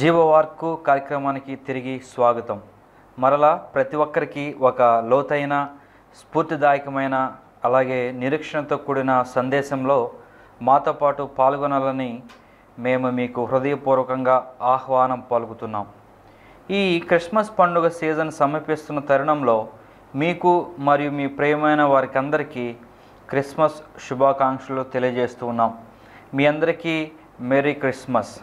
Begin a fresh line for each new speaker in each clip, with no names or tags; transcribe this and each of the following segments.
జీవవార్కు కార్యక్రమానికి తిరిగి స్వాగతం మరలా ప్రతి ఒక్కరికి ఒక లోతైన స్ఫూర్తిదాయకమైన అలాగే నిరీక్షణతో కూడిన సందేశంలో మాతో పాటు పాల్గొనాలని మేము మీకు హృదయపూర్వకంగా ఆహ్వానం పలుకుతున్నాం ఈ క్రిస్మస్ పండుగ సీజన్ సమీపిస్తున్న తరుణంలో మీకు మరియు మీ ప్రియమైన వారికి అందరికీ క్రిస్మస్ శుభాకాంక్షలు తెలియజేస్తూ మీ అందరికీ మెరీ క్రిస్మస్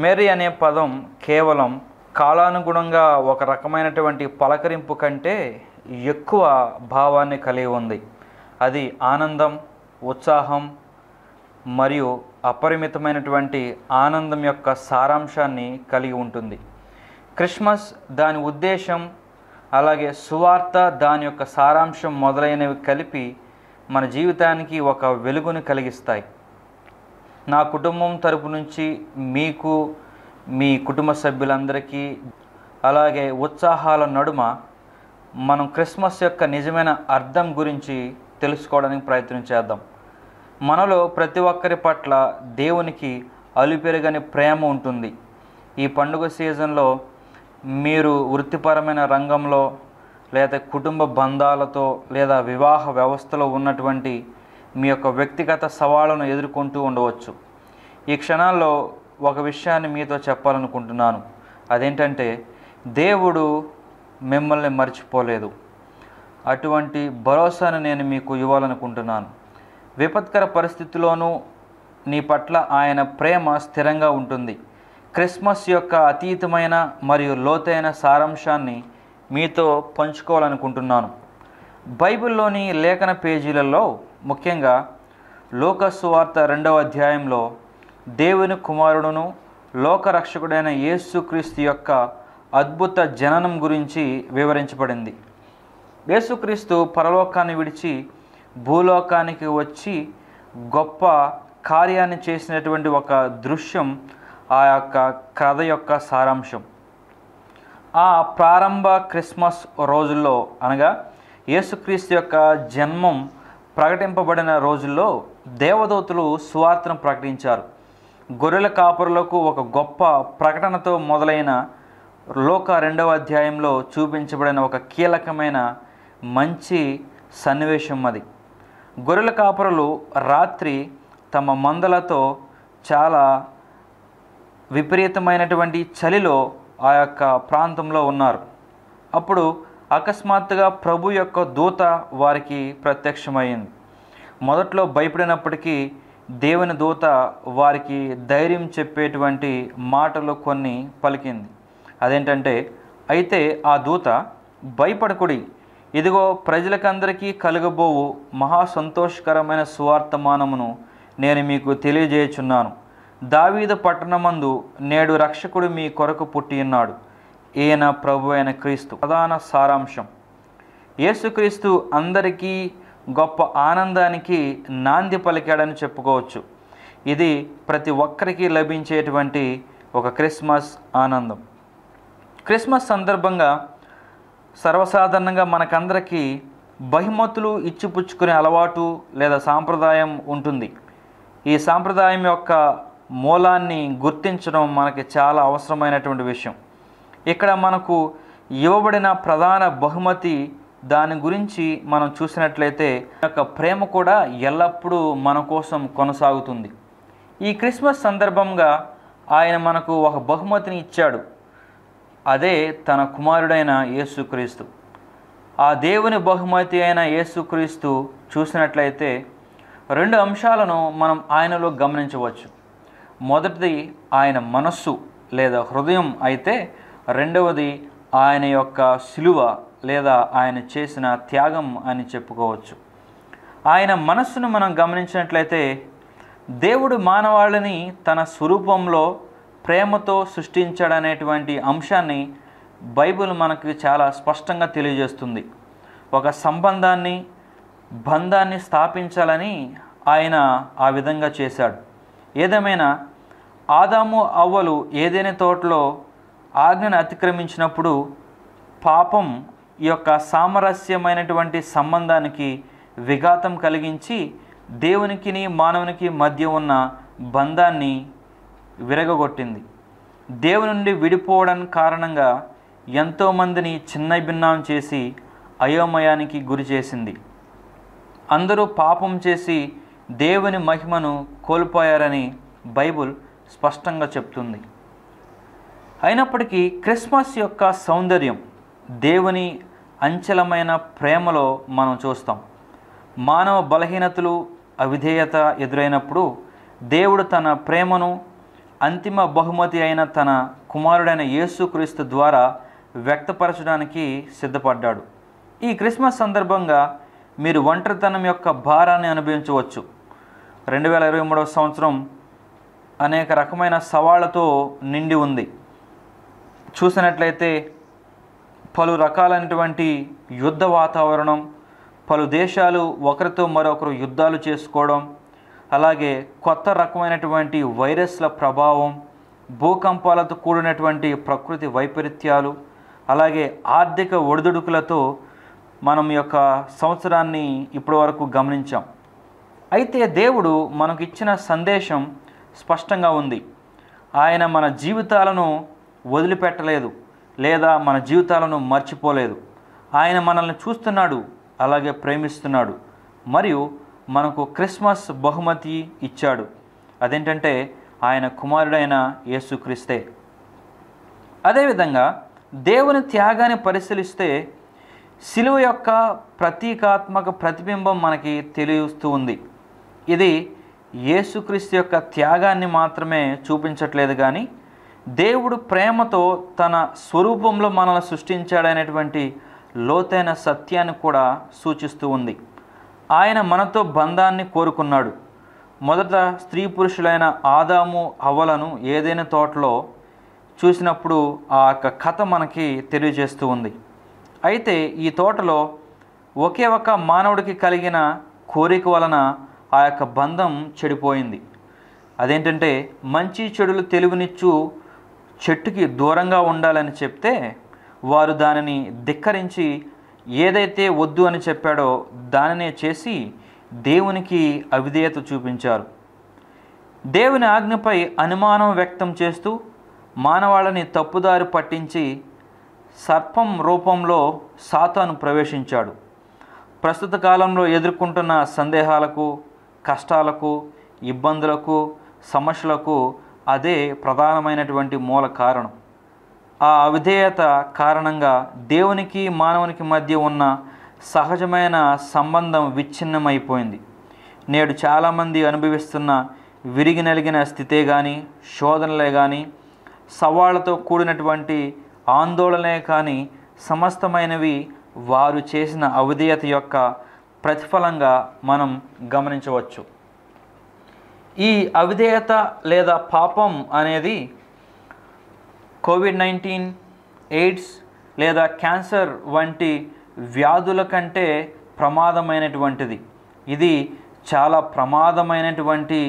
మేరీ అనే పదం కేవలం కాలానుగుణంగా ఒక రకమైనటువంటి పలకరింపు కంటే ఎక్కువ భావాన్ని కలిగి ఉంది అది ఆనందం ఉత్సాహం మరియు అపరిమితమైనటువంటి ఆనందం యొక్క సారాంశాన్ని కలిగి ఉంటుంది క్రిస్మస్ దాని ఉద్దేశం అలాగే సువార్త దాని యొక్క సారాంశం మొదలైనవి కలిపి మన జీవితానికి ఒక వెలుగును కలిగిస్తాయి నా కుటుంబం తరపు నుంచి మీకు మీ కుటుంబ సభ్యులందరికీ అలాగే ఉత్సాహాల నడుమ మనం క్రిస్మస్ యొక్క నిజమైన అర్థం గురించి తెలుసుకోవడానికి ప్రయత్నం చేద్దాం మనలో ప్రతి ఒక్కరి పట్ల దేవునికి అలుపెరగని ప్రేమ ఉంటుంది ఈ పండుగ సీజన్లో మీరు వృత్తిపరమైన రంగంలో లేదా కుటుంబ బంధాలతో లేదా వివాహ వ్యవస్థలో ఉన్నటువంటి మీ యొక్క వ్యక్తిగత సవాళ్ళను ఎదుర్కొంటూ ఉండవచ్చు ఈ క్షణాల్లో ఒక విషయాన్ని మీతో చెప్పాలనుకుంటున్నాను అదేంటంటే దేవుడు మిమ్మల్ని మర్చిపోలేదు అటువంటి భరోసాను నేను మీకు ఇవ్వాలనుకుంటున్నాను విపత్కర పరిస్థితిలోనూ నీ పట్ల ఆయన ప్రేమ స్థిరంగా ఉంటుంది క్రిస్మస్ యొక్క అతీతమైన మరియు లోతైన సారాంశాన్ని మీతో పంచుకోవాలనుకుంటున్నాను బైబిల్లోని లేఖన పేజీలలో ముఖ్యంగా లోకసువార్త రెండవ అధ్యాయంలో దేవుని కుమారుడును లోకరక్షకుడైన యేసుక్రీస్తు యొక్క అద్భుత జననం గురించి వివరించబడింది యేసుక్రీస్తు పరలోకాన్ని విడిచి భూలోకానికి వచ్చి గొప్ప కార్యాన్ని చేసినటువంటి ఒక దృశ్యం ఆ యొక్క కథ యొక్క సారాంశం ఆ ప్రారంభ క్రిస్మస్ రోజుల్లో అనగా యేసుక్రీస్తు యొక్క జన్మం ప్రకటింపబడిన రోజుల్లో దేవదూతలు సువార్తను ప్రకటించారు గొర్రెల కాపరులకు ఒక గొప్ప ప్రకటనతో మొదలైన లోక రెండవ అధ్యాయంలో చూపించబడిన ఒక కీలకమైన మంచి సన్నివేశం అది గొర్రెల కాపరులు రాత్రి తమ మందలతో చాలా విపరీతమైనటువంటి చలిలో ఆ యొక్క ప్రాంతంలో ఉన్నారు అప్పుడు అకస్మాత్తుగా ప్రభు యొక్క దూత వారికి ప్రత్యక్షమైంది మొదట్లో భయపడినప్పటికీ దేవుని దూత వారికి ధైర్యం చెప్పేటువంటి మాటలు కొన్ని పలికింది అదేంటంటే అయితే ఆ దూత భయపడకుడి ఇదిగో ప్రజలకందరికీ కలుగబోవు మహా సంతోషకరమైన సువార్తమానమును నేను మీకు తెలియజేయుచున్నాను దావీద పట్టణమందు నేడు రక్షకుడు మీ కొరకు పుట్టి ఉన్నాడు ఈయన ప్రభు అయిన క్రీస్తు ప్రధాన సారాంశం యేసుక్రీస్తు అందరికీ గొప్ప ఆనందానికి నాంది పలికాడని చెప్పుకోవచ్చు ఇది ప్రతి ఒక్కరికి లభించేటువంటి ఒక క్రిస్మస్ ఆనందం క్రిస్మస్ సందర్భంగా సర్వసాధారణంగా మనకందరికీ బహిమతులు ఇచ్చిపుచ్చుకునే అలవాటు లేదా సాంప్రదాయం ఉంటుంది ఈ సాంప్రదాయం యొక్క మూలాన్ని గుర్తించడం మనకి చాలా అవసరమైనటువంటి విషయం ఇక్కడ మనకు ఇవ్వబడిన ప్రధాన బహుమతి దాని గురించి మనం చూసినట్లయితే యొక్క ప్రేమ కూడా ఎల్లప్పుడూ మన కోసం కొనసాగుతుంది ఈ క్రిస్మస్ సందర్భంగా ఆయన మనకు ఒక బహుమతిని ఇచ్చాడు అదే తన కుమారుడైన యేసుక్రీస్తు ఆ దేవుని బహుమతి అయిన యేసుక్రీస్తు చూసినట్లయితే రెండు అంశాలను మనం ఆయనలో గమనించవచ్చు మొదటిది ఆయన మనస్సు లేదా హృదయం అయితే రెండవది ఆయన యొక్క సిలువ లేదా ఆయన చేసిన త్యాగం అని చెప్పుకోవచ్చు ఆయన మనస్సును మనం గమనించినట్లయితే దేవుడు మానవాళిని తన స్వరూపంలో ప్రేమతో సృష్టించాడనేటువంటి అంశాన్ని బైబిల్ మనకు చాలా స్పష్టంగా తెలియజేస్తుంది ఒక సంబంధాన్ని బంధాన్ని స్థాపించాలని ఆయన ఆ విధంగా చేశాడు ఏదేమైనా ఆదాము అవ్వలు ఏదేని తోటలో ఆజ్ఞను అతిక్రమించినప్పుడు పాపం ఈ యొక్క సామరస్యమైనటువంటి సంబంధానికి విఘాతం కలిగించి దేవునికి మానవునికి మధ్య ఉన్న బంధాన్ని విరగగొట్టింది దేవుని నుండి విడిపోవడం కారణంగా ఎంతోమందిని చిన్న భిన్నం చేసి అయోమయానికి గురి చేసింది అందరూ పాపం చేసి దేవుని మహిమను కోల్పోయారని బైబుల్ స్పష్టంగా చెప్తుంది అయినప్పటికీ క్రిస్మస్ యొక్క సౌందర్యం దేవుని అంచలమైన ప్రేమలో మనం చూస్తాం మానవ బలహీనతలు అవిధేయత ఎదురైనప్పుడు దేవుడు తన ప్రేమను అంతిమ బహుమతి అయిన తన కుమారుడైన యేసుక్రీస్తు ద్వారా వ్యక్తపరచడానికి సిద్ధపడ్డాడు ఈ క్రిస్మస్ సందర్భంగా మీరు ఒంటరితనం యొక్క భారాన్ని అనుభవించవచ్చు రెండు వేల ఇరవై మూడవ సంవత్సరం అనేక రకమైన సవాళ్లతో నిండి ఉంది చూసినట్లయితే పలు రకాలైనటువంటి యుద్ధ వాతావరణం పలు దేశాలు ఒకరితో మరొకరు యుద్ధాలు చేసుకోవడం అలాగే కొత్త రకమైనటువంటి వైరస్ల ప్రభావం భూకంపాలతో కూడినటువంటి ప్రకృతి వైపరీత్యాలు అలాగే ఆర్థిక ఒడిదుడుకులతో మనం యొక్క సంవత్సరాన్ని ఇప్పటి వరకు గమనించాం అయితే దేవుడు మనకిచ్చిన సందేశం స్పష్టంగా ఉంది ఆయన మన జీవితాలను వదిలిపెట్టలేదు లేదా మన జీవితాలను మర్చిపోలేదు ఆయన మనల్ని చూస్తున్నాడు అలాగే ప్రేమిస్తున్నాడు మరియు మనకు క్రిస్మస్ బహుమతి ఇచ్చాడు అదేంటంటే ఆయన కుమారుడైన యేసుక్రీస్తే అదేవిధంగా దేవుని త్యాగాన్ని పరిశీలిస్తే శిలువ యొక్క ప్రతీకాత్మక ప్రతిబింబం మనకి తెలియస్తూ ఉంది ఇది యేసుక్రీస్తు యొక్క త్యాగాన్ని మాత్రమే చూపించట్లేదు కానీ దేవుడు ప్రేమతో తన స్వరూపంలో మనల్ని సృష్టించాడనేటువంటి లోతైన సత్యాన్ని కూడా సూచిస్తూ ఉంది ఆయన మనతో బంధాన్ని కోరుకున్నాడు మొదట స్త్రీ పురుషులైన ఆదాము అవలను ఏదైనా తోటలో చూసినప్పుడు ఆ యొక్క కథ మనకి తెలియజేస్తూ ఉంది అయితే ఈ తోటలో ఒకే ఒక మానవుడికి కలిగిన కోరిక వలన ఆ యొక్క బంధం చెడిపోయింది అదేంటంటే మంచి చెడులు తెలివినిచ్చు చెట్టుకి దూరంగా ఉండాలని చెప్తే వారు దానిని ధిక్కరించి ఏదైతే వద్దు అని చెప్పాడో దానినే చేసి దేవునికి అవిధేయత చూపించారు దేవుని ఆజ్ఞపై అనుమానం వ్యక్తం చేస్తూ మానవాళ్ళని తప్పుదారి పట్టించి సర్పం రూపంలో సాతాను ప్రవేశించాడు ప్రస్తుత కాలంలో ఎదుర్కొంటున్న సందేహాలకు కష్టాలకు ఇబ్బందులకు సమస్యలకు అదే ప్రధానమైనటువంటి మూల కారణం ఆ అవిధేయత కారణంగా దేవునికి మానవునికి మధ్య ఉన్న సహజమైన సంబంధం విచ్ఛిన్నమైపోయింది నేడు చాలామంది అనుభవిస్తున్న విరిగి నలిగిన స్థితే కానీ శోధనలే కానీ సవాళ్లతో కూడినటువంటి ఆందోళనే కానీ సమస్తమైనవి వారు చేసిన అవిధేయత యొక్క ప్రతిఫలంగా మనం గమనించవచ్చు ఈ అవిధేయత లేదా పాపం అనేది కోవిడ్ నైన్టీన్ ఎయిడ్స్ లేదా క్యాన్సర్ వంటి వ్యాధుల కంటే ప్రమాదమైనటువంటిది ఇది చాలా ప్రమాదమైనటువంటి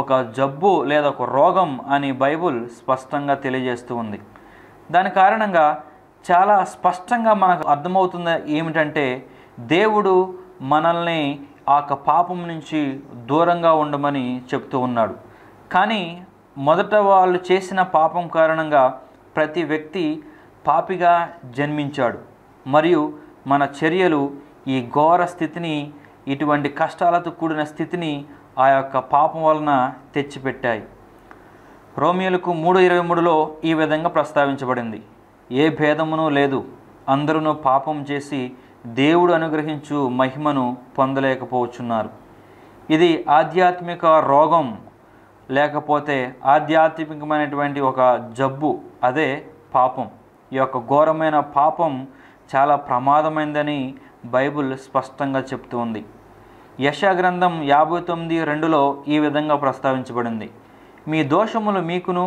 ఒక జబ్బు లేదా ఒక రోగం అని బైబుల్ స్పష్టంగా తెలియజేస్తూ ఉంది దాని కారణంగా చాలా స్పష్టంగా మనకు అర్థమవుతుంది ఏమిటంటే దేవుడు మనల్ని ఆ యొక్క పాపం నుంచి దూరంగా ఉండమని చెప్తూ ఉన్నాడు కానీ మొదట వాళ్ళు చేసిన పాపం కారణంగా ప్రతి వ్యక్తి పాపిగా జన్మించాడు మరియు మన చర్యలు ఈ ఘోర స్థితిని ఇటువంటి కష్టాలతో కూడిన స్థితిని ఆ యొక్క పాపం వలన తెచ్చిపెట్టాయి రోమియోలకు మూడు ఇరవై మూడులో ఈ విధంగా ప్రస్తావించబడింది ఏ భేదమునూ లేదు అందరూ పాపం చేసి దేవుడు అనుగ్రహించు మహిమను పొందలేకపోవచ్చున్నారు ఇది ఆధ్యాత్మిక రోగం లేకపోతే ఆధ్యాత్మికమైనటువంటి ఒక జబ్బు అదే పాపం ఈ యొక్క ఘోరమైన పాపం చాలా ప్రమాదమైందని బైబుల్ స్పష్టంగా చెప్తూ ఉంది యశాగ్రంథం యాభై తొమ్మిది రెండులో ఈ విధంగా ప్రస్తావించబడింది మీ దోషములు మీకును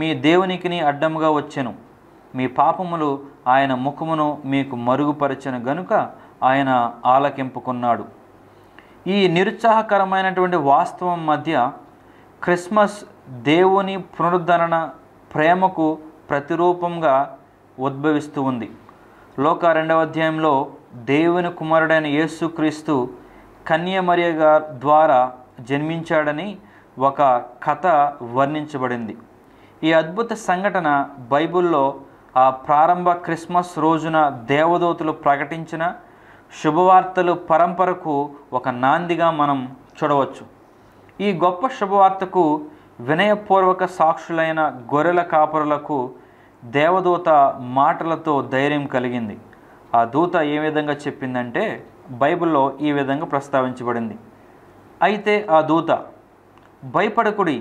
మీ దేవునికిని అడ్డముగా వచ్చెను మీ పాపములు ఆయన ముఖమును మీకు మరుగుపరచిన గనుక ఆయన ఆలకింపుకున్నాడు ఈ నిరుత్సాహకరమైనటువంటి వాస్తవం మధ్య క్రిస్మస్ దేవుని పునరుద్ధరణ ప్రేమకు ప్రతిరూపంగా ఉద్భవిస్తూ ఉంది లోక రెండవ అధ్యాయంలో దేవుని కుమారుడైన యేసుక్రీస్తు కన్యమర్య ద్వారా జన్మించాడని ఒక కథ వర్ణించబడింది ఈ అద్భుత సంఘటన బైబిల్లో ఆ ప్రారంభ క్రిస్మస్ రోజున దేవదూతలు ప్రకటించిన శుభవార్తలు పరంపరకు ఒక నాందిగా మనం చూడవచ్చు ఈ గొప్ప శుభవార్తకు వినయపూర్వక సాక్షులైన గొర్రెల కాపరులకు దేవదూత మాటలతో ధైర్యం కలిగింది ఆ దూత ఏ విధంగా చెప్పిందంటే బైబిల్లో ఈ విధంగా ప్రస్తావించబడింది అయితే ఆ దూత భయపడకుడి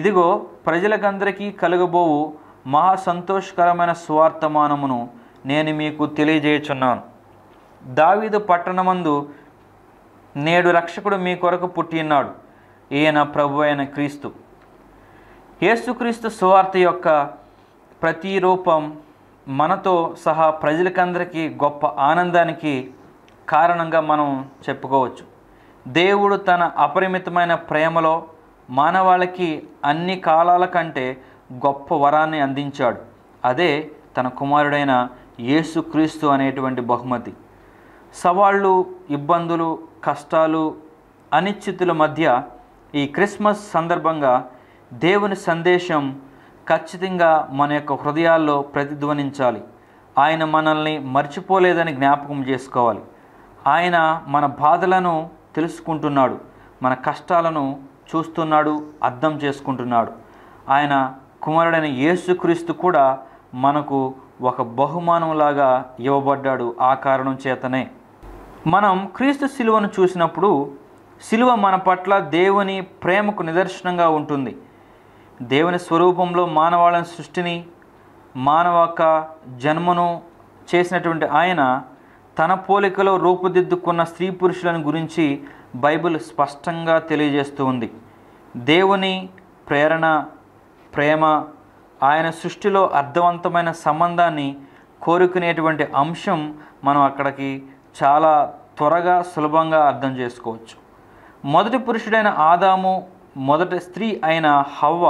ఇదిగో ప్రజలకందరికీ కలుగబోవు మహా సంతోషకరమైన స్వార్థమానమును నేను మీకు తెలియజేయుచున్నాను దావీదు పట్టణమందు నేడు రక్షకుడు మీ కొరకు పుట్టినాడు ఈయన ప్రభు అయిన క్రీస్తు యేసుక్రీస్తు సువార్త యొక్క ప్రతి రూపం మనతో సహా ప్రజలకందరికీ గొప్ప ఆనందానికి కారణంగా మనం చెప్పుకోవచ్చు దేవుడు తన అపరిమితమైన ప్రేమలో మానవాళికి అన్ని కాలాల కంటే గొప్ప వరాన్ని అందించాడు అదే తన కుమారుడైన యేసుక్రీస్తు అనేటువంటి బహుమతి సవాళ్ళు ఇబ్బందులు కష్టాలు అనిశ్చితుల మధ్య ఈ క్రిస్మస్ సందర్భంగా దేవుని సందేశం ఖచ్చితంగా మన యొక్క హృదయాల్లో ప్రతిధ్వనించాలి ఆయన మనల్ని మర్చిపోలేదని జ్ఞాపకం చేసుకోవాలి ఆయన మన బాధలను తెలుసుకుంటున్నాడు మన కష్టాలను చూస్తున్నాడు అర్థం చేసుకుంటున్నాడు ఆయన కుమారుడైన యేసుక్రీస్తు కూడా మనకు ఒక బహుమానంలాగా ఇవ్వబడ్డాడు ఆ కారణం చేతనే మనం క్రీస్తు శిలువను చూసినప్పుడు శిలువ మన పట్ల దేవుని ప్రేమకు నిదర్శనంగా ఉంటుంది దేవుని స్వరూపంలో మానవాళని సృష్టిని మానవక జన్మను చేసినటువంటి ఆయన తన పోలికలో రూపుదిద్దుకున్న స్త్రీ పురుషులను గురించి బైబిల్ స్పష్టంగా తెలియజేస్తూ ఉంది దేవుని ప్రేరణ ప్రేమ ఆయన సృష్టిలో అర్థవంతమైన సంబంధాన్ని కోరుకునేటువంటి అంశం మనం అక్కడికి చాలా త్వరగా సులభంగా అర్థం చేసుకోవచ్చు మొదటి పురుషుడైన ఆదాము మొదటి స్త్రీ అయిన హవ్వ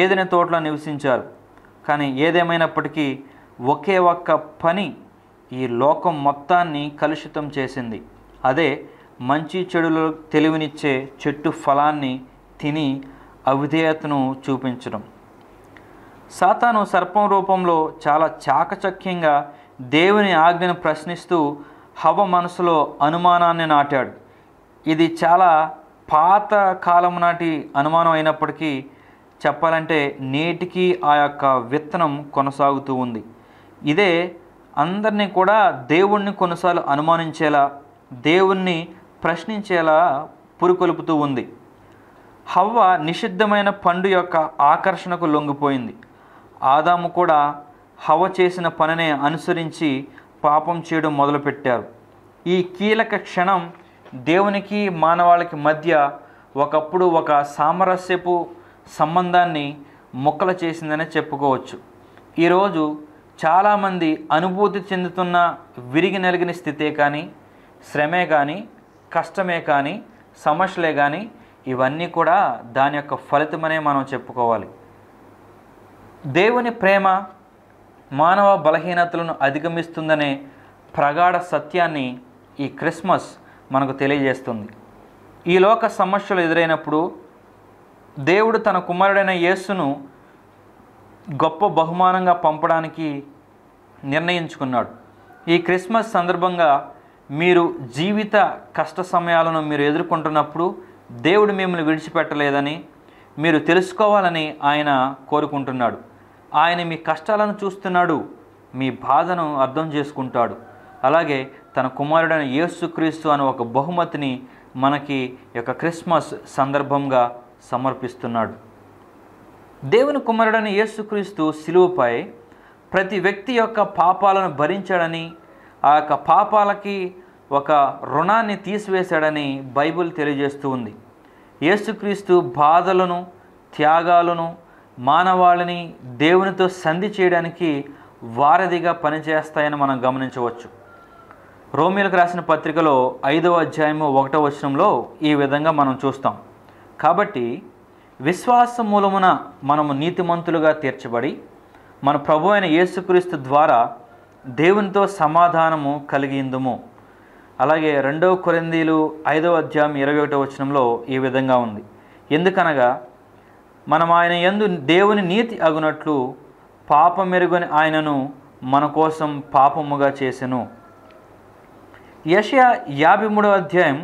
ఏదైనా తోటలో నివసించారు కానీ ఏదేమైనప్పటికీ ఒకే ఒక్క పని ఈ లోకం మొత్తాన్ని కలుషితం చేసింది అదే మంచి చెడులు తెలివినిచ్చే చెట్టు ఫలాన్ని తిని అవిధేయతను చూపించడం సాతాను సర్పం రూపంలో చాలా చాకచక్యంగా దేవుని ఆజ్ఞను ప్రశ్నిస్తూ హవ మనసులో అనుమానాన్ని నాటాడు ఇది చాలా పాత కాలం నాటి అనుమానం అయినప్పటికీ చెప్పాలంటే నేటికి ఆ యొక్క విత్తనం కొనసాగుతూ ఉంది ఇదే అందరినీ కూడా దేవుణ్ణి కొన్నిసార్లు అనుమానించేలా దేవుణ్ణి ప్రశ్నించేలా పురికొల్పుతూ ఉంది హవ్వ నిషిద్ధమైన పండు యొక్క ఆకర్షణకు లొంగిపోయింది ఆదాము కూడా హవ చేసిన పనినే అనుసరించి పాపం చేయడం మొదలుపెట్టారు ఈ కీలక క్షణం దేవునికి మానవాళికి మధ్య ఒకప్పుడు ఒక సామరస్యపు సంబంధాన్ని మొక్కల చేసిందనే చెప్పుకోవచ్చు ఈరోజు చాలామంది అనుభూతి చెందుతున్న విరిగి నలిగిన స్థితే కానీ శ్రమే కానీ కష్టమే కానీ సమస్యలే కానీ ఇవన్నీ కూడా దాని యొక్క ఫలితమనే మనం చెప్పుకోవాలి దేవుని ప్రేమ మానవ బలహీనతలను అధిగమిస్తుందనే ప్రగాఢ సత్యాన్ని ఈ క్రిస్మస్ మనకు తెలియజేస్తుంది ఈ లోక సమస్యలు ఎదురైనప్పుడు దేవుడు తన కుమారుడైన యేసును గొప్ప బహుమానంగా పంపడానికి నిర్ణయించుకున్నాడు ఈ క్రిస్మస్ సందర్భంగా మీరు జీవిత కష్ట సమయాలను మీరు ఎదుర్కొంటున్నప్పుడు దేవుడు మిమ్మల్ని విడిచిపెట్టలేదని మీరు తెలుసుకోవాలని ఆయన కోరుకుంటున్నాడు ఆయన మీ కష్టాలను చూస్తున్నాడు మీ బాధను అర్థం చేసుకుంటాడు అలాగే తన కుమారుడైన యేసుక్రీస్తు అనే ఒక బహుమతిని మనకి యొక్క క్రిస్మస్ సందర్భంగా సమర్పిస్తున్నాడు దేవుని కుమారుడైన యేసుక్రీస్తు సిలువపై ప్రతి వ్యక్తి యొక్క పాపాలను భరించాడని ఆ యొక్క పాపాలకి ఒక రుణాన్ని తీసివేశాడని బైబిల్ తెలియజేస్తూ ఉంది యేసుక్రీస్తు బాధలను త్యాగాలను మానవాళిని దేవునితో సంధి చేయడానికి వారధిగా పనిచేస్తాయని మనం గమనించవచ్చు రోమిలకు రాసిన పత్రికలో ఐదవ అధ్యాయము ఒకటవ వచనంలో ఈ విధంగా మనం చూస్తాం కాబట్టి విశ్వాస మూలమున మనము నీతిమంతులుగా తీర్చబడి మన ప్రభు అయిన యేసుక్రీస్తు ద్వారా దేవునితో సమాధానము కలిగిందుము అలాగే రెండవ కొరిందీలు ఐదవ అధ్యాయం ఇరవై ఒకటో వచనంలో ఈ విధంగా ఉంది ఎందుకనగా మనం ఆయన ఎందు దేవుని నీతి అగునట్లు పాపం మెరుగని ఆయనను మన కోసం పాపముగా చేసెను యషయా యాభై మూడవ అధ్యాయం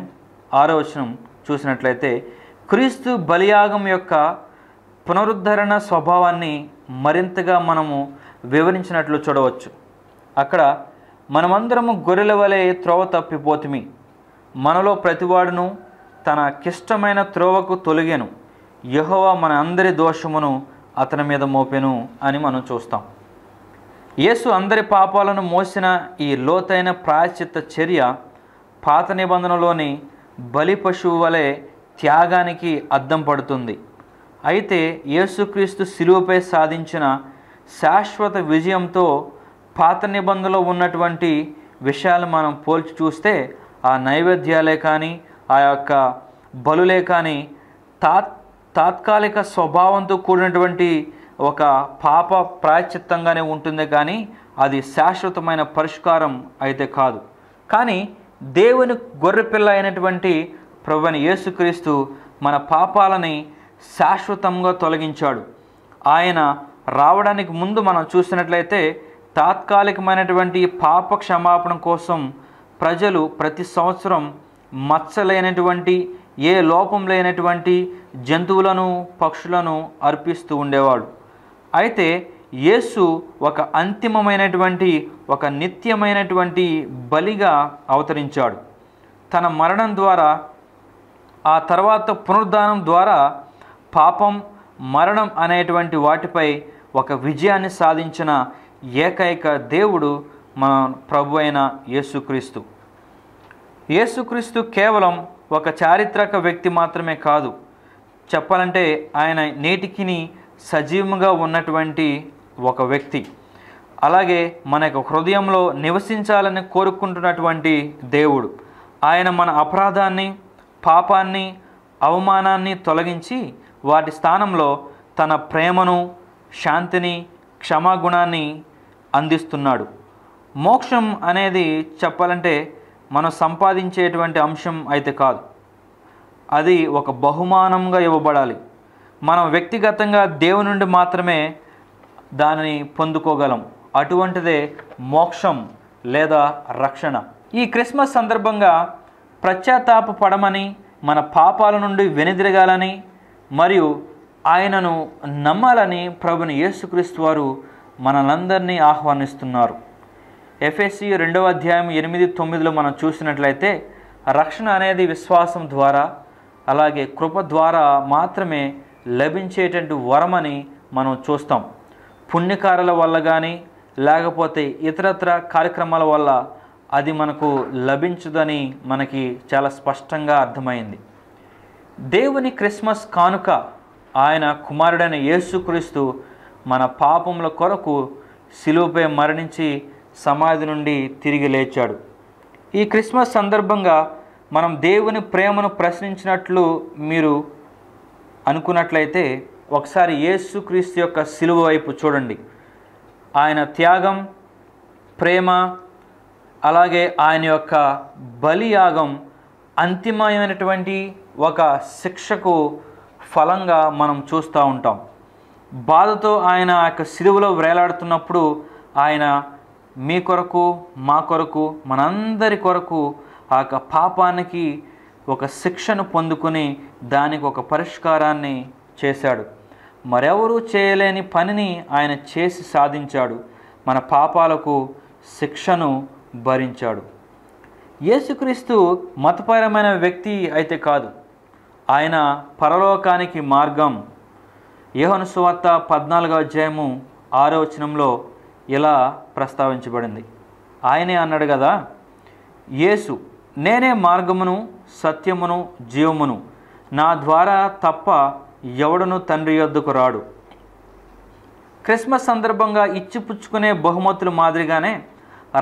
ఆరో వచనం చూసినట్లయితే క్రీస్తు బలియాగం యొక్క పునరుద్ధరణ స్వభావాన్ని మరింతగా మనము వివరించినట్లు చూడవచ్చు అక్కడ మనమందరము గొర్రెల వలె త్రోవ తప్పిపోతుమి మనలో ప్రతివాడును తన క్లిష్టమైన త్రోవకు తొలిగాను యహోవ మన అందరి దోషమును అతని మీద మోపెను అని మనం చూస్తాం యేసు అందరి పాపాలను మోసిన ఈ లోతైన ప్రాయశ్చిత్త చర్య పాత నిబంధనలోని బలి పశువు వలె త్యాగానికి అద్దం పడుతుంది అయితే యేసుక్రీస్తు శిలువపై సాధించిన శాశ్వత విజయంతో పాత నిబంధనలో ఉన్నటువంటి విషయాలు మనం పోల్చి చూస్తే ఆ నైవేద్యాలే కానీ ఆ యొక్క బలులే కానీ తాత్ తాత్కాలిక స్వభావంతో కూడినటువంటి ఒక పాప ప్రాయచిత్తంగానే ఉంటుంది కానీ అది శాశ్వతమైన పరిష్కారం అయితే కాదు కానీ దేవుని గొర్రెపిల్ల అయినటువంటి ప్రభుని యేసుక్రీస్తు మన పాపాలని శాశ్వతంగా తొలగించాడు ఆయన రావడానికి ముందు మనం చూసినట్లయితే తాత్కాలికమైనటువంటి పాప క్షమాపణ కోసం ప్రజలు ప్రతి సంవత్సరం మచ్చలేనటువంటి ఏ లోపం లేనటువంటి జంతువులను పక్షులను అర్పిస్తూ ఉండేవాడు అయితే యేసు ఒక అంతిమమైనటువంటి ఒక నిత్యమైనటువంటి బలిగా అవతరించాడు తన మరణం ద్వారా ఆ తర్వాత పునరుద్ధానం ద్వారా పాపం మరణం అనేటువంటి వాటిపై ఒక విజయాన్ని సాధించిన ఏకైక దేవుడు మన ప్రభు అయిన యేసుక్రీస్తు యేసుక్రీస్తు కేవలం ఒక చారిత్రక వ్యక్తి మాత్రమే కాదు చెప్పాలంటే ఆయన నేటికిని సజీవంగా ఉన్నటువంటి ఒక వ్యక్తి అలాగే మన యొక్క హృదయంలో నివసించాలని కోరుకుంటున్నటువంటి దేవుడు ఆయన మన అపరాధాన్ని పాపాన్ని అవమానాన్ని తొలగించి వాటి స్థానంలో తన ప్రేమను శాంతిని క్షమాగుణాన్ని అందిస్తున్నాడు మోక్షం అనేది చెప్పాలంటే మనం సంపాదించేటువంటి అంశం అయితే కాదు అది ఒక బహుమానంగా ఇవ్వబడాలి మనం వ్యక్తిగతంగా దేవుని నుండి మాత్రమే దానిని పొందుకోగలం అటువంటిదే మోక్షం లేదా రక్షణ ఈ క్రిస్మస్ సందర్భంగా ప్రత్యాతాప పడమని మన పాపాల నుండి వెనుదిరగాలని మరియు ఆయనను నమ్మాలని ప్రభుని యేసుక్రీస్తు వారు మనలందరినీ ఆహ్వానిస్తున్నారు ఎఫ్ఎస్సి రెండవ అధ్యాయం ఎనిమిది తొమ్మిదిలో మనం చూసినట్లయితే రక్షణ అనేది విశ్వాసం ద్వారా అలాగే కృప ద్వారా మాత్రమే లభించేటువంటి వరమని మనం చూస్తాం పుణ్యకారుల వల్ల కానీ లేకపోతే ఇతరత్ర కార్యక్రమాల వల్ల అది మనకు లభించదని మనకి చాలా స్పష్టంగా అర్థమైంది దేవుని క్రిస్మస్ కానుక ఆయన కుమారుడైన యేసుక్రీస్తు మన పాపముల కొరకు శిలువపై మరణించి సమాధి నుండి తిరిగి లేచాడు ఈ క్రిస్మస్ సందర్భంగా మనం దేవుని ప్రేమను ప్రశ్నించినట్లు మీరు అనుకున్నట్లయితే ఒకసారి యేసుక్రీస్తు యొక్క సిలువ వైపు చూడండి ఆయన త్యాగం ప్రేమ అలాగే ఆయన యొక్క బలియాగం అంతిమమైనటువంటి ఒక శిక్షకు ఫలంగా మనం చూస్తూ ఉంటాం బాధతో ఆయన ఆ యొక్క సిలువలో వేలాడుతున్నప్పుడు ఆయన మీ కొరకు మా కొరకు మనందరి కొరకు ఆ యొక్క పాపానికి ఒక శిక్షను పొందుకుని దానికి ఒక పరిష్కారాన్ని చేశాడు మరెవరూ చేయలేని పనిని ఆయన చేసి సాధించాడు మన పాపాలకు శిక్షను భరించాడు యేసుక్రీస్తు మతపరమైన వ్యక్తి అయితే కాదు ఆయన పరలోకానికి మార్గం యోహను సువార్త పద్నాలుగో అధ్యాయము ఆరో వచనంలో ఇలా ప్రస్తావించబడింది ఆయనే అన్నాడు కదా యేసు నేనే మార్గమును సత్యమును జీవమును నా ద్వారా తప్ప ఎవడను తండ్రి యొద్దకు రాడు క్రిస్మస్ సందర్భంగా ఇచ్చిపుచ్చుకునే బహుమతులు మాదిరిగానే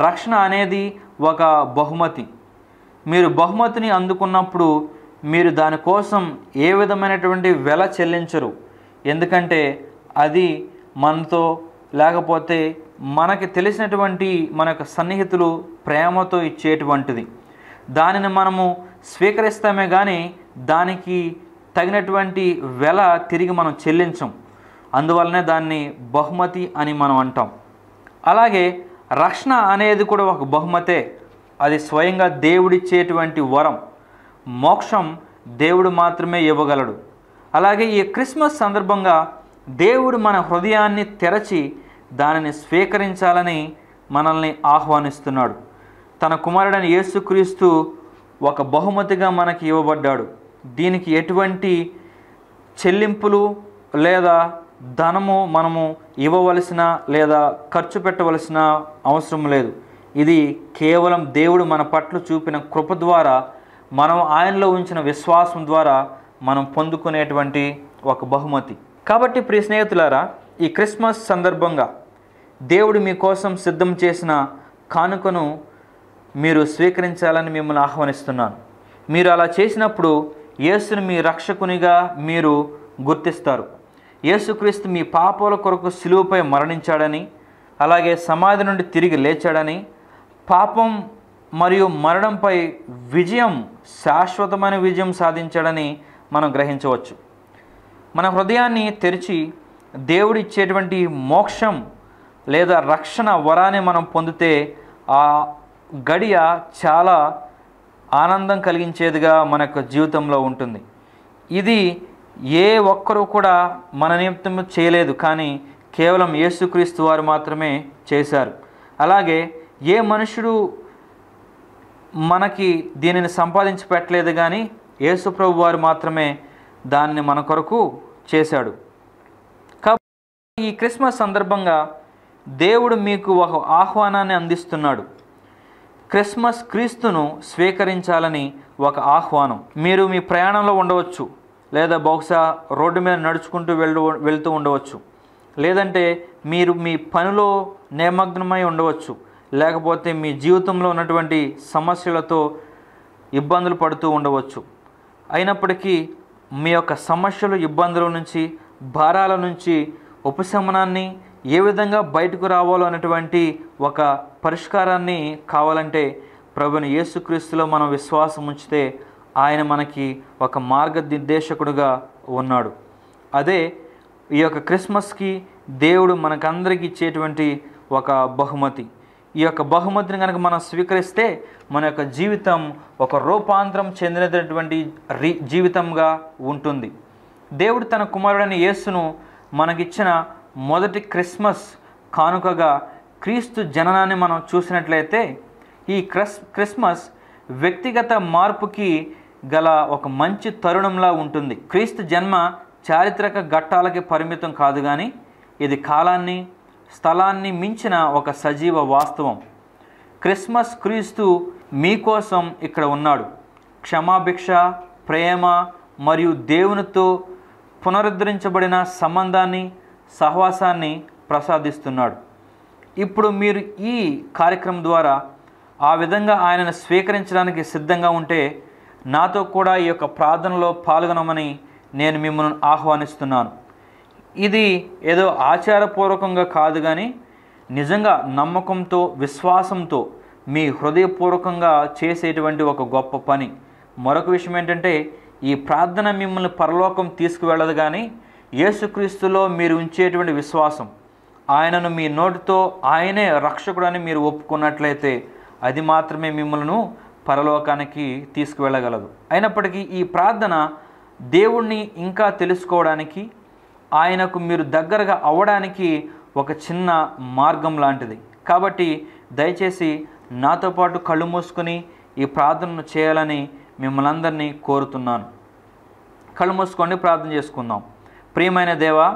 రక్షణ అనేది ఒక బహుమతి మీరు బహుమతిని అందుకున్నప్పుడు మీరు దానికోసం ఏ విధమైనటువంటి వెల చెల్లించరు ఎందుకంటే అది మనతో లేకపోతే మనకి తెలిసినటువంటి మన యొక్క సన్నిహితులు ప్రేమతో ఇచ్చేటువంటిది దానిని మనము స్వీకరిస్తామే కానీ దానికి తగినటువంటి వెల తిరిగి మనం చెల్లించం అందువలనే దాన్ని బహుమతి అని మనం అంటాం అలాగే రక్షణ అనేది కూడా ఒక బహుమతే అది స్వయంగా దేవుడిచ్చేటువంటి వరం మోక్షం దేవుడు మాత్రమే ఇవ్వగలడు అలాగే ఈ క్రిస్మస్ సందర్భంగా దేవుడు మన హృదయాన్ని తెరచి దానిని స్వీకరించాలని మనల్ని ఆహ్వానిస్తున్నాడు తన కుమారుడని యేసుక్రీస్తు ఒక బహుమతిగా మనకి ఇవ్వబడ్డాడు దీనికి ఎటువంటి చెల్లింపులు లేదా ధనము మనము ఇవ్వవలసిన లేదా ఖర్చు పెట్టవలసిన అవసరం లేదు ఇది కేవలం దేవుడు మన పట్ల చూపిన కృప ద్వారా మనం ఆయనలో ఉంచిన విశ్వాసం ద్వారా మనం పొందుకునేటువంటి ఒక బహుమతి కాబట్టి ప్రియ స్నేహితులారా ఈ క్రిస్మస్ సందర్భంగా దేవుడు మీకోసం సిద్ధం చేసిన కానుకను మీరు స్వీకరించాలని మిమ్మల్ని ఆహ్వానిస్తున్నాను మీరు అలా చేసినప్పుడు యేసును మీ రక్షకునిగా మీరు గుర్తిస్తారు యేసుక్రీస్తు మీ పాపాల కొరకు సులువుపై మరణించాడని అలాగే సమాధి నుండి తిరిగి లేచాడని పాపం మరియు మరణంపై విజయం శాశ్వతమైన విజయం సాధించాడని మనం గ్రహించవచ్చు మన హృదయాన్ని తెరిచి దేవుడిచ్చేటువంటి మోక్షం లేదా రక్షణ వరాన్ని మనం పొందితే ఆ గడియ చాలా ఆనందం కలిగించేదిగా మన యొక్క జీవితంలో ఉంటుంది ఇది ఏ ఒక్కరూ కూడా మన నిమిత్తం చేయలేదు కానీ కేవలం యేసుక్రీస్తు వారు మాత్రమే చేశారు అలాగే ఏ మనుషుడు మనకి దీనిని సంపాదించి పెట్టలేదు కానీ యేసుప్రభు వారు మాత్రమే దాన్ని మన కొరకు చేశాడు కాబట్టి ఈ క్రిస్మస్ సందర్భంగా దేవుడు మీకు ఒక ఆహ్వానాన్ని అందిస్తున్నాడు క్రిస్మస్ క్రీస్తును స్వీకరించాలని ఒక ఆహ్వానం మీరు మీ ప్రయాణంలో ఉండవచ్చు లేదా బహుశా రోడ్డు మీద నడుచుకుంటూ వెళ్ళు వెళ్తూ ఉండవచ్చు లేదంటే మీరు మీ పనిలో నిమగ్నమై ఉండవచ్చు లేకపోతే మీ జీవితంలో ఉన్నటువంటి సమస్యలతో ఇబ్బందులు పడుతూ ఉండవచ్చు అయినప్పటికీ మీ యొక్క సమస్యలు ఇబ్బందుల నుంచి భారాల నుంచి ఉపశమనాన్ని ఏ విధంగా బయటకు రావాలో అనేటువంటి ఒక పరిష్కారాన్ని కావాలంటే ప్రభుని యేసుక్రీస్తులో మనం విశ్వాసం ఉంచితే ఆయన మనకి ఒక మార్గనిర్దేశకుడుగా ఉన్నాడు అదే ఈ యొక్క క్రిస్మస్కి దేవుడు మనకందరికీ ఇచ్చేటువంటి ఒక బహుమతి ఈ యొక్క బహుమతిని కనుక మనం స్వీకరిస్తే మన యొక్క జీవితం ఒక రూపాంతరం చెందినటువంటి రీ జీవితంగా ఉంటుంది దేవుడు తన కుమారుడైన యేసును మనకిచ్చిన మొదటి క్రిస్మస్ కానుకగా క్రీస్తు జననాన్ని మనం చూసినట్లయితే ఈ క్రస్ క్రిస్మస్ వ్యక్తిగత మార్పుకి గల ఒక మంచి తరుణంలా ఉంటుంది క్రీస్తు జన్మ చారిత్రక ఘట్టాలకి పరిమితం కాదు కానీ ఇది కాలాన్ని స్థలాన్ని మించిన ఒక సజీవ వాస్తవం క్రిస్మస్ క్రీస్తు మీకోసం ఇక్కడ ఉన్నాడు క్షమాభిక్ష ప్రేమ మరియు దేవునితో పునరుద్ధరించబడిన సంబంధాన్ని సహవాసాన్ని ప్రసాదిస్తున్నాడు ఇప్పుడు మీరు ఈ కార్యక్రమం ద్వారా ఆ విధంగా ఆయనను స్వీకరించడానికి సిద్ధంగా ఉంటే నాతో కూడా ఈ యొక్క ప్రార్థనలో పాల్గొనమని నేను మిమ్మల్ని ఆహ్వానిస్తున్నాను ఇది ఏదో ఆచారపూర్వకంగా కాదు కానీ నిజంగా నమ్మకంతో విశ్వాసంతో మీ హృదయపూర్వకంగా చేసేటువంటి ఒక గొప్ప పని మరొక విషయం ఏంటంటే ఈ ప్రార్థన మిమ్మల్ని పరలోకం తీసుకువెళ్ళదు కానీ యేసుక్రీస్తులో మీరు ఉంచేటువంటి విశ్వాసం ఆయనను మీ నోటితో ఆయనే రక్షకుడని మీరు ఒప్పుకున్నట్లయితే అది మాత్రమే మిమ్మల్ని పరలోకానికి తీసుకువెళ్ళగలదు అయినప్పటికీ ఈ ప్రార్థన దేవుణ్ణి ఇంకా తెలుసుకోవడానికి ఆయనకు మీరు దగ్గరగా అవ్వడానికి ఒక చిన్న మార్గం లాంటిది కాబట్టి దయచేసి నాతో పాటు కళ్ళు మూసుకొని ఈ ప్రార్థనను చేయాలని మిమ్మల్ని అందరినీ కోరుతున్నాను కళ్ళు మూసుకోండి ప్రార్థన చేసుకుందాం ప్రియమైన దేవా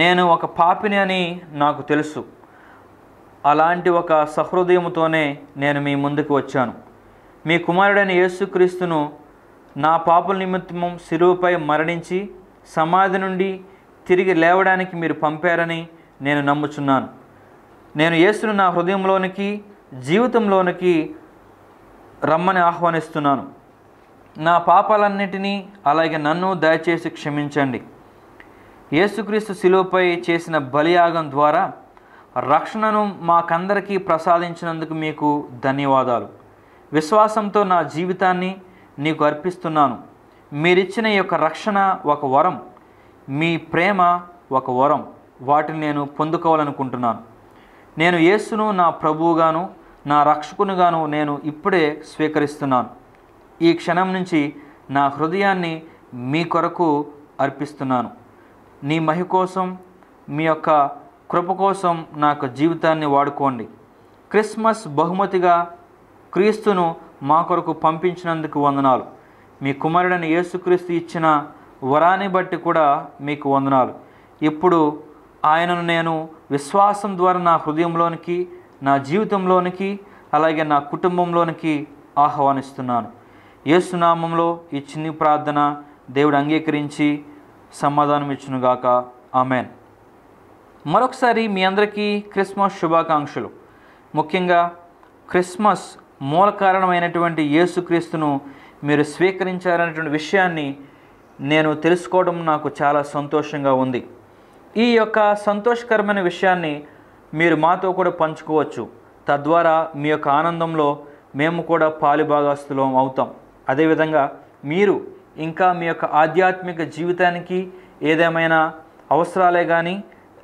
నేను ఒక పాపిని అని నాకు తెలుసు అలాంటి ఒక సహృదయంతోనే నేను మీ ముందుకు వచ్చాను మీ కుమారుడైన యేసుక్రీస్తును నా పాపుల నిమిత్తము శిరువుపై మరణించి సమాధి నుండి తిరిగి లేవడానికి మీరు పంపారని నేను నమ్ముచున్నాను నేను యేసును నా హృదయంలోనికి జీవితంలోనికి రమ్మని ఆహ్వానిస్తున్నాను నా పాపాలన్నిటినీ అలాగే నన్ను దయచేసి క్షమించండి యేసుక్రీస్తు శిలువపై చేసిన బలియాగం ద్వారా రక్షణను మాకందరికీ ప్రసాదించినందుకు మీకు ధన్యవాదాలు విశ్వాసంతో నా జీవితాన్ని నీకు అర్పిస్తున్నాను మీరిచ్చిన యొక్క రక్షణ ఒక వరం మీ ప్రేమ ఒక వరం వాటిని నేను పొందుకోవాలనుకుంటున్నాను నేను యేసును నా ప్రభువుగాను నా రక్షకునిగాను నేను ఇప్పుడే స్వీకరిస్తున్నాను ఈ క్షణం నుంచి నా హృదయాన్ని మీ కొరకు అర్పిస్తున్నాను నీ మహి కోసం మీ యొక్క కృప కోసం నాకు జీవితాన్ని వాడుకోండి క్రిస్మస్ బహుమతిగా క్రీస్తును మా కొరకు పంపించినందుకు వందనాలు మీ కుమారుడని యేసుక్రీస్తు ఇచ్చిన వరాన్ని బట్టి కూడా మీకు వందనాలు ఇప్పుడు ఆయనను నేను విశ్వాసం ద్వారా నా హృదయంలోనికి నా జీవితంలోనికి అలాగే నా కుటుంబంలోనికి ఆహ్వానిస్తున్నాను ఏసునామంలో ఈ చిన్ని ప్రార్థన దేవుడు అంగీకరించి సమాధానం ఇచ్చునుగాక ఆమెన్ మరొకసారి మీ అందరికీ క్రిస్మస్ శుభాకాంక్షలు ముఖ్యంగా క్రిస్మస్ మూల కారణమైనటువంటి యేసుక్రీస్తును మీరు స్వీకరించారనేటువంటి విషయాన్ని నేను తెలుసుకోవడం నాకు చాలా సంతోషంగా ఉంది ఈ యొక్క సంతోషకరమైన విషయాన్ని మీరు మాతో కూడా పంచుకోవచ్చు తద్వారా మీ యొక్క ఆనందంలో మేము కూడా పాలుభాగస్తులం అవుతాం అదేవిధంగా మీరు ఇంకా మీ యొక్క ఆధ్యాత్మిక జీవితానికి ఏదేమైనా అవసరాలే కానీ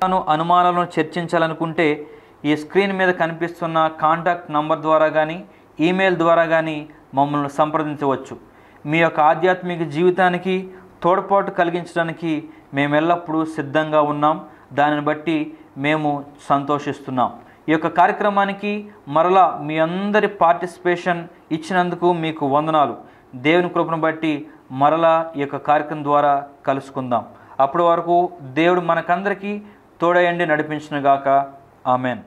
తను అనుమానాలను చర్చించాలనుకుంటే ఈ స్క్రీన్ మీద కనిపిస్తున్న కాంటాక్ట్ నంబర్ ద్వారా కానీ ఈమెయిల్ ద్వారా కానీ మమ్మల్ని సంప్రదించవచ్చు మీ యొక్క ఆధ్యాత్మిక జీవితానికి తోడ్పాటు కలిగించడానికి మేము ఎల్లప్పుడూ సిద్ధంగా ఉన్నాం దానిని బట్టి మేము సంతోషిస్తున్నాం ఈ యొక్క కార్యక్రమానికి మరలా మీ అందరి పార్టిసిపేషన్ ఇచ్చినందుకు మీకు వందనాలు దేవుని కృపను బట్టి మరలా ఈ యొక్క కార్యక్రమం ద్వారా కలుసుకుందాం అప్పటి వరకు దేవుడు మనకందరికీ తోడయండి నడిపించినగాక ఆమెన్